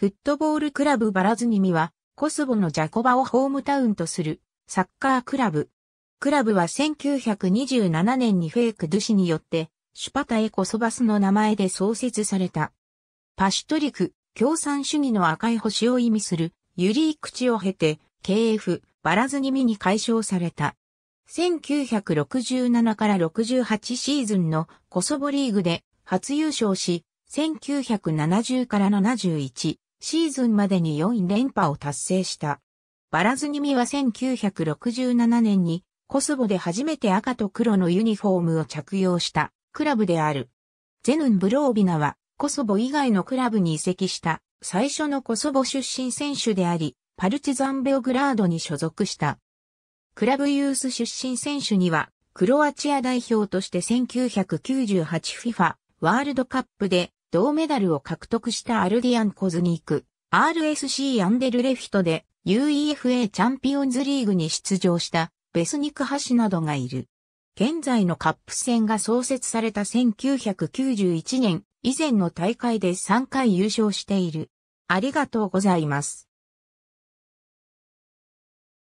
フットボールクラブバラズニミは、コスボのジャコバをホームタウンとする、サッカークラブ。クラブは1927年にフェイク・ドゥシによって、シュパタエ・コソバスの名前で創設された。パシュトリク、共産主義の赤い星を意味する、ユリークを経て、KF、バラズニミに解消された。1967から68シーズンのコソボリーグで初優勝し、1970から71、シーズンまでに4連覇を達成した。バラズニミは1967年にコスボで初めて赤と黒のユニフォームを着用したクラブである。ゼヌン・ブロービナはコソボ以外のクラブに移籍した最初のコソボ出身選手であり、パルチザンベオグラードに所属した。クラブユース出身選手には、クロアチア代表として 1998FIFA ワールドカップで銅メダルを獲得したアルディアン・コズニーク、RSC アンデルレフィトで UEFA チャンピオンズリーグに出場したベスニクハシなどがいる。現在のカップ戦が創設された1991年以前の大会で3回優勝している。ありがとうございます。